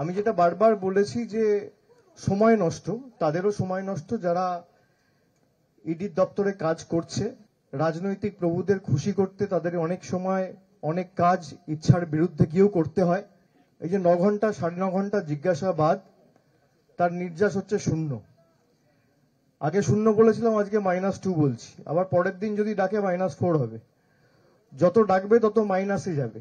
আমি যেটা বারবার বলেছি যে সময় নষ্ট তাদেরও সময় নষ্ট যারা ইডির e দপ্তরে কাজ করছে রাজনৈতিক প্রভুদের খুশি করতে তাদের অনেক সময় অনেক কাজ ইচ্ছার বিরুদ্ধে গিয়েও করতে হয় এই যে ন ঘন্টা সাড়ে ন ঘন্টা জিজ্ঞাসাবাদ তার নির্যাস হচ্ছে শূন্য আগে শূন্য বলেছিলাম আজকে মাইনাস টু বলছি আবার পরের দিন যদি ডাকে মাইনাস ফোর হবে যত ডাকবে তত মাইনাসে যাবে